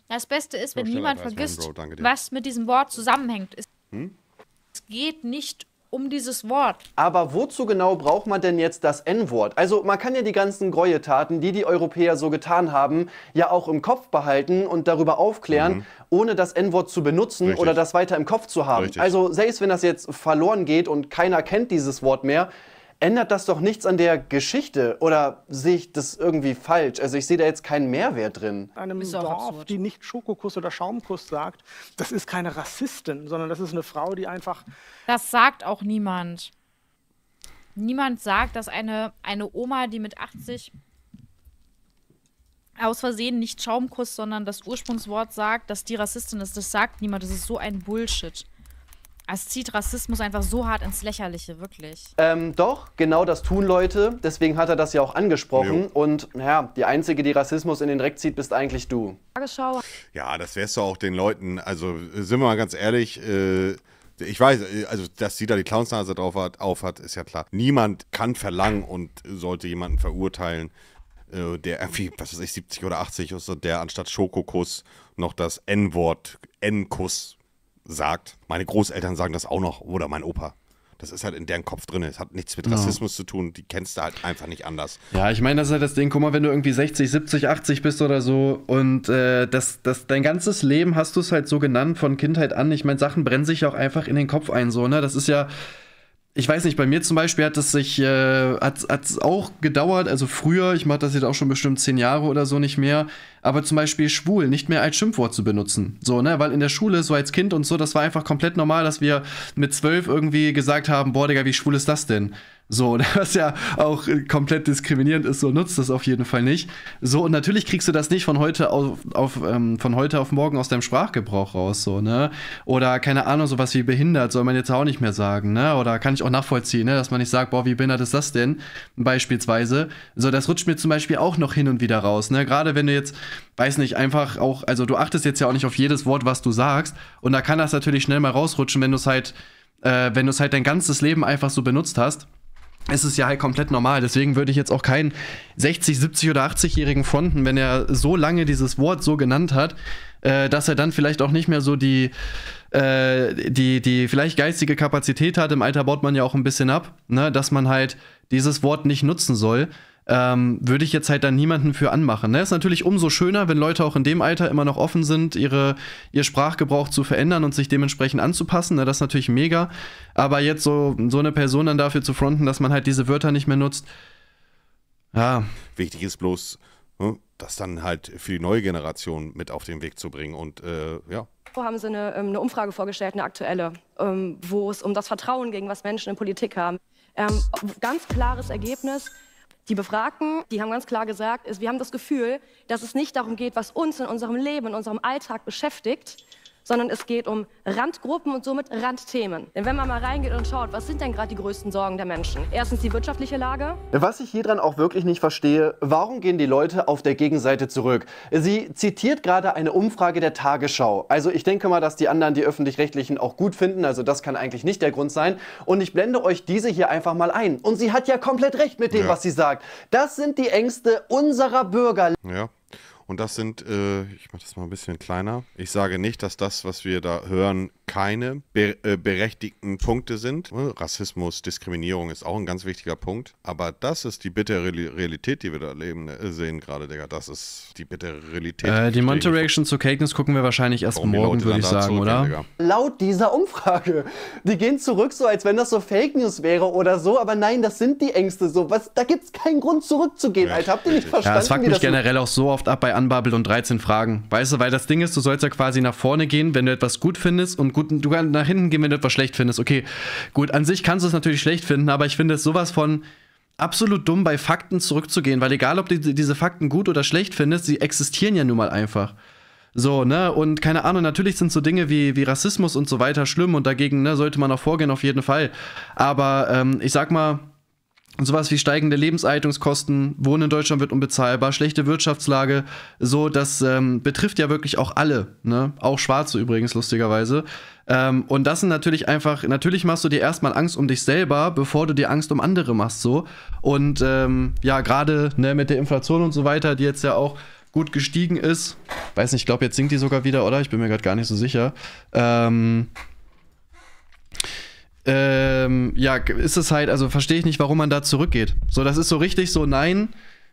S3: Das Beste ist, wenn niemand vergisst, Bro, was mit diesem Wort zusammenhängt. Es hm? geht nicht um dieses Wort.
S1: Aber wozu genau braucht man denn jetzt das N-Wort? Also man kann ja die ganzen Gräueltaten, die die Europäer so getan haben, ja auch im Kopf behalten und darüber aufklären, mhm. ohne das N-Wort zu benutzen Richtig. oder das weiter im Kopf zu haben. Richtig. Also selbst wenn das jetzt verloren geht und keiner kennt dieses Wort mehr, ändert das doch nichts an der Geschichte. Oder sehe ich das irgendwie falsch? Also ich sehe da jetzt keinen Mehrwert drin.
S5: Einem Dorf, absurd. die nicht Schokokuss oder Schaumkuss sagt, das ist keine Rassistin, sondern das ist eine Frau, die einfach...
S3: Das sagt auch niemand. Niemand sagt, dass eine, eine Oma, die mit 80 aus Versehen nicht Schaumkuss, sondern das Ursprungswort sagt, dass die Rassistin ist. Das sagt niemand. Das ist so ein Bullshit. Es zieht Rassismus einfach so hart ins Lächerliche, wirklich.
S1: Ähm, doch, genau das tun Leute. Deswegen hat er das ja auch angesprochen. Jo. Und naja, die Einzige, die Rassismus in den Dreck zieht, bist eigentlich du.
S2: Ja, das wärst du auch den Leuten. Also, sind wir mal ganz ehrlich, äh, ich weiß, äh, also dass sie da die Clownsnase drauf hat, auf hat, ist ja klar. Niemand kann verlangen und sollte jemanden verurteilen, äh, der irgendwie, was weiß ich, 70 oder 80 ist und der anstatt Schokokuss noch das N-Wort, N-Kuss sagt. Meine Großeltern sagen das auch noch oder mein Opa. Das ist halt in deren Kopf drin. Es hat nichts mit genau. Rassismus ja. zu tun. Die kennst du halt einfach nicht anders.
S1: Ja, ich meine, das ist halt das Ding. Guck mal, wenn du irgendwie 60, 70, 80 bist oder so und äh, das, das, dein ganzes Leben hast du es halt so genannt von Kindheit an. Ich meine, Sachen brennen sich auch einfach in den Kopf ein, so, ne? Das ist ja ich weiß nicht, bei mir zum Beispiel hat es sich, äh, hat es auch gedauert, also früher, ich mache das jetzt auch schon bestimmt zehn Jahre oder so nicht mehr, aber zum Beispiel schwul nicht mehr als Schimpfwort zu benutzen. So, ne, weil in der Schule, so als Kind und so, das war einfach komplett normal, dass wir mit zwölf irgendwie gesagt haben, boah, Digga, wie schwul ist das denn? So, was ja auch äh, komplett diskriminierend ist, so nutzt das auf jeden Fall nicht. So, und natürlich kriegst du das nicht von heute auf, auf ähm, von heute auf morgen aus deinem Sprachgebrauch raus, so, ne? Oder keine Ahnung, sowas wie behindert soll man jetzt auch nicht mehr sagen, ne? Oder kann ich auch nachvollziehen, ne? Dass man nicht sagt, boah, wie behindert ist das denn? Beispielsweise. So, das rutscht mir zum Beispiel auch noch hin und wieder raus, ne? Gerade wenn du jetzt, weiß nicht, einfach auch, also du achtest jetzt ja auch nicht auf jedes Wort, was du sagst. Und da kann das natürlich schnell mal rausrutschen, wenn du es halt, äh, wenn du es halt dein ganzes Leben einfach so benutzt hast es ist ja halt komplett normal. Deswegen würde ich jetzt auch keinen 60, 70 oder 80-Jährigen fronten, wenn er so lange dieses Wort so genannt hat, äh, dass er dann vielleicht auch nicht mehr so die, äh, die, die vielleicht geistige Kapazität hat. Im Alter baut man ja auch ein bisschen ab, ne? dass man halt dieses Wort nicht nutzen soll ähm, würde ich jetzt halt dann niemanden für anmachen. Ne? Ist natürlich umso schöner, wenn Leute auch in dem Alter immer noch offen sind, ihre, ihr Sprachgebrauch zu verändern und sich dementsprechend anzupassen. Ne? Das ist natürlich mega. Aber jetzt so, so eine Person dann dafür zu fronten, dass man halt diese Wörter nicht mehr nutzt. Ja.
S2: Wichtig ist bloß, ne, das dann halt für die neue Generation mit auf den Weg zu bringen. Und äh, ja,
S4: haben sie eine, ähm, eine, Umfrage vorgestellt, eine aktuelle, ähm, wo es um das Vertrauen ging, was Menschen in Politik haben. Ähm, ganz klares Ergebnis, die Befragten, die haben ganz klar gesagt, wir haben das Gefühl, dass es nicht darum geht, was uns in unserem Leben, in unserem Alltag beschäftigt, sondern es geht um Randgruppen und somit Randthemen. Denn wenn man mal reingeht und schaut, was sind denn gerade die größten Sorgen der Menschen? Erstens die wirtschaftliche Lage.
S1: Was ich hier dran auch wirklich nicht verstehe, warum gehen die Leute auf der Gegenseite zurück? Sie zitiert gerade eine Umfrage der Tagesschau. Also ich denke mal, dass die anderen die öffentlich-rechtlichen auch gut finden, also das kann eigentlich nicht der Grund sein. Und ich blende euch diese hier einfach mal ein. Und sie hat ja komplett recht mit dem, ja. was sie sagt. Das sind die Ängste unserer Bürger.
S2: Ja. Und das sind, äh, ich mache das mal ein bisschen kleiner. Ich sage nicht, dass das, was wir da hören, keine äh, berechtigten Punkte sind. Ne, Rassismus, Diskriminierung ist auch ein ganz wichtiger Punkt. Aber das ist die bittere Realität, die wir da leben, äh, sehen gerade, Digga. Das ist die bittere Realität. Äh, die Monte
S1: Reaction zur Cakeness gucken wir wahrscheinlich erst Warum morgen, würde ich sagen, oder? Laut dieser Umfrage. Die gehen zurück, so als wenn das so Fake News wäre oder so. Aber nein, das sind die Ängste. So, was, da gibt es keinen Grund zurückzugehen, ja, Alter. Habt ihr nicht verstanden? Ja, das fuckt mich das generell auch so oft ab bei Unbubble und 13 Fragen. Weißt du, weil das Ding ist, du sollst ja quasi nach vorne gehen, wenn du etwas gut findest und gut gut, du kannst nach hinten gehen, wenn du etwas schlecht findest. Okay, gut, an sich kannst du es natürlich schlecht finden, aber ich finde es sowas von absolut dumm, bei Fakten zurückzugehen, weil egal, ob du diese Fakten gut oder schlecht findest, sie existieren ja nun mal einfach. So, ne? Und keine Ahnung, natürlich sind so Dinge wie, wie Rassismus und so weiter schlimm und dagegen ne, sollte man auch vorgehen, auf jeden Fall. Aber ähm, ich sag mal, sowas wie steigende Lebenshaltungskosten, Wohnen in Deutschland wird unbezahlbar, schlechte Wirtschaftslage, so, das ähm, betrifft ja wirklich auch alle, ne? Auch Schwarze übrigens, lustigerweise. Ähm, und das sind natürlich einfach, natürlich machst du dir erstmal Angst um dich selber, bevor du dir Angst um andere machst, so. Und ähm, ja, gerade ne, mit der Inflation und so weiter, die jetzt ja auch gut gestiegen ist, weiß nicht, ich glaube, jetzt sinkt die sogar wieder, oder? Ich bin mir gerade gar nicht so sicher. Ähm, ähm, ja, ist es halt, also verstehe ich nicht, warum man da zurückgeht. So, das ist so richtig so, nein,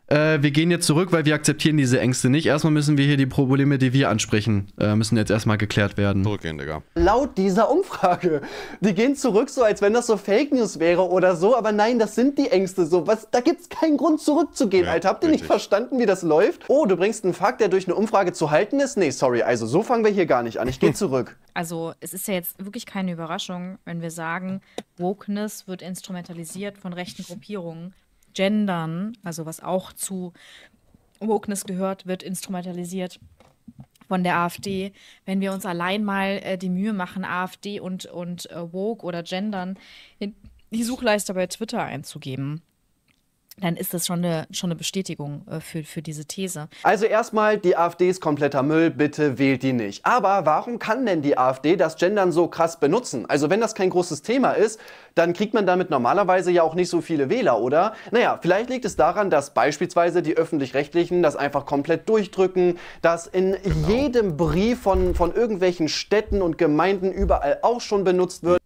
S1: äh, wir gehen jetzt zurück, weil wir akzeptieren diese Ängste nicht. Erstmal müssen wir hier die Probleme, die wir ansprechen, äh, müssen jetzt erstmal geklärt werden. Zurückgehen, Digga. Laut dieser Umfrage. Die gehen zurück, so als wenn das so Fake News wäre oder so, aber nein, das sind die Ängste. So, was, da gibt's keinen Grund zurückzugehen, ja, Alter. Habt ihr richtig. nicht verstanden, wie das läuft? Oh, du bringst einen Fakt, der durch eine Umfrage zu halten ist? Nee, sorry, also so fangen wir hier gar nicht an. Ich gehe zurück.
S3: Also, es ist ja jetzt wirklich keine Überraschung, wenn wir sagen, Wokeness wird instrumentalisiert von rechten Gruppierungen Gendern, also was auch zu Wokeness gehört, wird instrumentalisiert von der AfD. Wenn wir uns allein mal äh, die Mühe machen, AfD und, und äh, Woke oder Gendern in die Suchleiste bei Twitter einzugeben, dann ist das schon eine, schon eine Bestätigung äh, für, für diese These.
S1: Also erstmal, die AfD ist kompletter Müll, bitte wählt die nicht. Aber warum kann denn die AfD das Gendern so krass benutzen? Also wenn das kein großes Thema ist, dann kriegt man damit normalerweise ja auch nicht so viele Wähler, oder? Naja, vielleicht liegt es daran, dass beispielsweise die Öffentlich-Rechtlichen das einfach komplett durchdrücken, dass in genau. jedem Brief von, von irgendwelchen Städten und Gemeinden überall auch schon benutzt wird.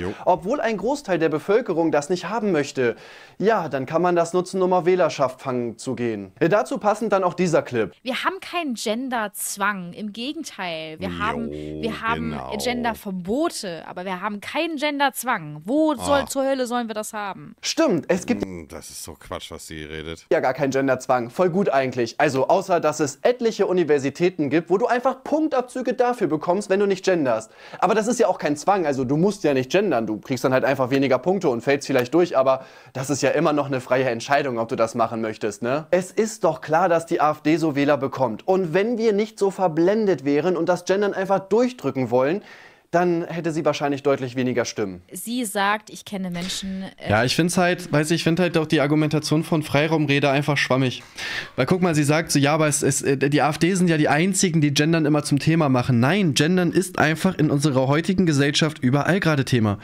S1: Jo. Obwohl ein Großteil der Bevölkerung das nicht haben möchte. Ja, dann kann man das nutzen, um auf Wählerschaft fangen zu gehen. Äh, dazu passend dann auch dieser Clip.
S3: Wir haben keinen Genderzwang, im Gegenteil. Wir jo, haben, wir haben genau. Genderverbote, aber wir haben keinen Genderzwang. Wo ah. soll, zur Hölle sollen wir das haben?
S1: Stimmt, es gibt... Hm, das ist so Quatsch, was sie redet. Ja, gar keinen Genderzwang. Voll gut eigentlich. Also außer, dass es etliche Universitäten gibt, wo du einfach Punktabzüge dafür bekommst, wenn du nicht genderst. Aber das ist ja auch kein Zwang, also du musst ja nicht gendern verändern. Du kriegst dann halt einfach weniger Punkte und fällst vielleicht durch, aber das ist ja immer noch eine freie Entscheidung, ob du das machen möchtest, ne? Es ist doch klar, dass die AfD so Wähler bekommt. Und wenn wir nicht so verblendet wären und das Gendern einfach durchdrücken wollen, dann hätte sie wahrscheinlich deutlich weniger Stimmen.
S3: Sie sagt, ich kenne Menschen. Äh ja,
S1: ich finde es halt, weiß ich, finde halt auch die Argumentation von Freiraumrede einfach schwammig. Weil guck mal, sie sagt so, ja, aber es ist, äh, die AfD sind ja die einzigen, die Gendern immer zum Thema machen. Nein, Gendern ist einfach in unserer heutigen Gesellschaft überall gerade Thema.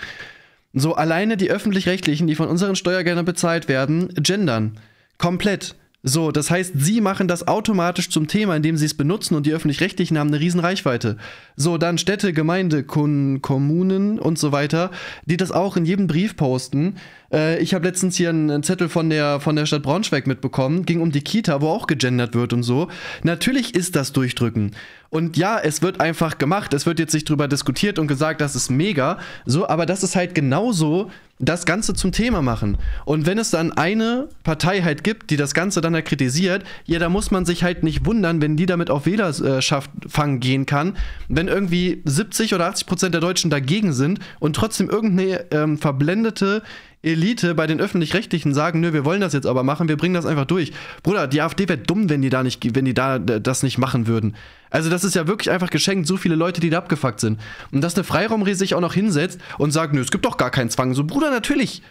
S1: So alleine die öffentlich-rechtlichen, die von unseren Steuergeldern bezahlt werden, gendern. Komplett. So, das heißt, sie machen das automatisch zum Thema, indem sie es benutzen und die öffentlich-rechtlichen haben eine riesen Reichweite. So, dann Städte, Gemeinde, Kommunen und so weiter, die das auch in jedem Brief posten. Äh, ich habe letztens hier einen, einen, Zettel von der, von der Stadt Braunschweig mitbekommen, ging um die Kita, wo auch gegendert wird und so. Natürlich ist das Durchdrücken. Und ja, es wird einfach gemacht. Es wird jetzt nicht drüber diskutiert und gesagt, das ist mega. So, aber das ist halt genauso das Ganze zum Thema machen. Und wenn es dann eine Partei halt gibt, die das Ganze dann halt kritisiert, ja, da muss man sich halt nicht wundern, wenn die damit auf Wählerschaft fangen gehen kann, wenn irgendwie 70 oder 80 Prozent der Deutschen dagegen sind und trotzdem irgendeine ähm, verblendete Elite bei den öffentlich-rechtlichen sagen, nö, wir wollen das jetzt aber machen, wir bringen das einfach durch. Bruder, die AfD wäre dumm, wenn die da nicht, wenn die da äh, das nicht machen würden. Also das ist ja wirklich einfach geschenkt, so viele Leute, die da abgefuckt sind. Und dass eine Freiraumrede sich auch noch hinsetzt und sagt, nö, es gibt doch gar keinen Zwang. So, Bruder, natürlich.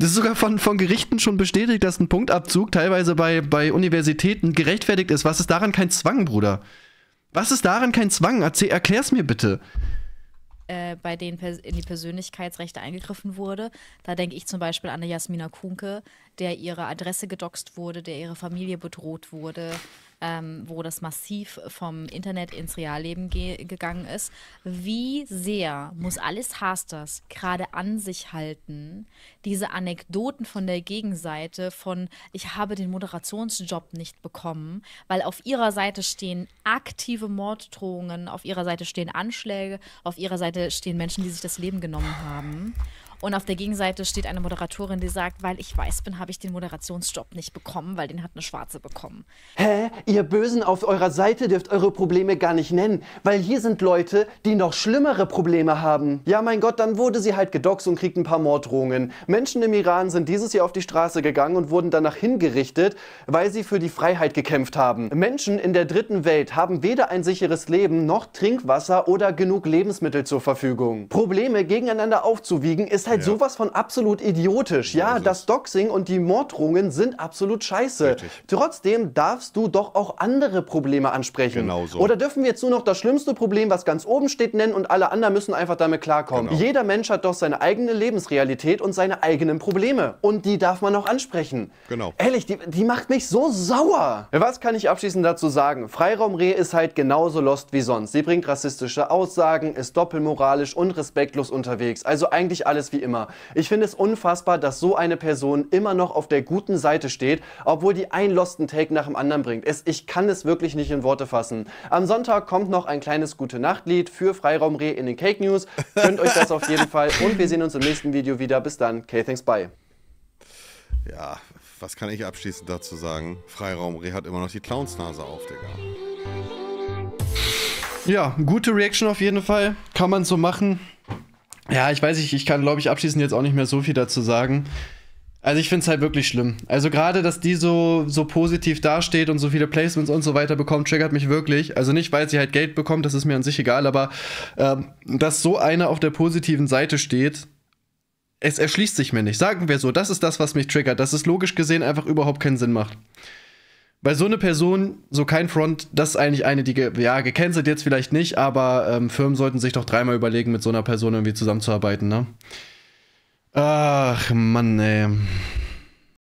S1: Das ist sogar von, von Gerichten schon bestätigt, dass ein Punktabzug teilweise bei, bei Universitäten gerechtfertigt ist. Was ist daran kein Zwang, Bruder? Was ist daran kein Zwang? Erklär's mir bitte.
S3: Äh, bei denen in die Persönlichkeitsrechte eingegriffen wurde. Da denke ich zum Beispiel an eine Jasmina Kunke, der ihre Adresse gedoxt wurde, der ihre Familie bedroht wurde, ähm, wo das massiv vom Internet ins Realleben ge gegangen ist. Wie sehr muss Alice Hasters gerade an sich halten, diese Anekdoten von der Gegenseite von ich habe den Moderationsjob nicht bekommen, weil auf ihrer Seite stehen aktive Morddrohungen, auf ihrer Seite stehen Anschläge, auf ihrer Seite stehen Menschen, die sich das Leben genommen haben. Und auf der Gegenseite steht eine Moderatorin, die sagt, weil ich weiß bin, habe ich den Moderationsjob nicht bekommen, weil den hat eine Schwarze bekommen.
S1: Hä? Ihr Bösen auf eurer Seite dürft eure Probleme gar nicht nennen, weil hier sind Leute, die noch schlimmere Probleme haben. Ja, mein Gott, dann wurde sie halt gedoxt und kriegt ein paar Morddrohungen. Menschen im Iran sind dieses Jahr auf die Straße gegangen und wurden danach hingerichtet, weil sie für die Freiheit gekämpft haben. Menschen in der dritten Welt haben weder ein sicheres Leben noch Trinkwasser oder genug Lebensmittel zur Verfügung. Probleme gegeneinander aufzuwiegen ist halt ja. sowas von absolut idiotisch. Ja, ja das Doxing und die Morddrohungen sind absolut scheiße. Richtig. Trotzdem darfst du doch auch andere Probleme ansprechen. Genau so. Oder dürfen wir jetzt nur noch das schlimmste Problem, was ganz oben steht, nennen und alle anderen müssen einfach damit klarkommen. Genau. Jeder Mensch hat doch seine eigene Lebensrealität und seine eigenen Probleme. Und die darf man auch ansprechen. Genau. Ehrlich, die, die macht mich so sauer. Was kann ich abschließend dazu sagen? Freiraumreh ist halt genauso lost wie sonst. Sie bringt rassistische Aussagen, ist doppelmoralisch und respektlos unterwegs. Also eigentlich alles wie wie immer. Ich finde es unfassbar, dass so eine Person immer noch auf der guten Seite steht, obwohl die ein Losten Take nach dem anderen bringt. Es, ich kann es wirklich nicht in Worte fassen. Am Sonntag kommt noch ein kleines Gute Nacht Lied für Freiraum Reh in den Cake News. Könnt euch das auf jeden Fall und wir sehen uns im nächsten Video wieder. Bis dann. Okay, thanks, bye. Ja, was kann ich
S2: abschließend dazu sagen? Freiraum Reh hat immer noch die Clownsnase auf, Digga.
S1: Ja, gute Reaction auf jeden Fall. Kann man so machen. Ja, ich weiß nicht, ich kann, glaube ich, abschließend jetzt auch nicht mehr so viel dazu sagen. Also ich finde es halt wirklich schlimm. Also gerade, dass die so, so positiv dasteht und so viele Placements und so weiter bekommt, triggert mich wirklich. Also nicht, weil sie halt Geld bekommt, das ist mir an sich egal, aber ähm, dass so einer auf der positiven Seite steht, es erschließt sich mir nicht. Sagen wir so, das ist das, was mich triggert, dass es logisch gesehen einfach überhaupt keinen Sinn macht bei so einer Person, so kein Front, das ist eigentlich eine, die, ge ja, gecancelt jetzt vielleicht nicht, aber ähm, Firmen sollten sich doch dreimal überlegen, mit so einer Person irgendwie zusammenzuarbeiten, ne? Ach, Mann, ey.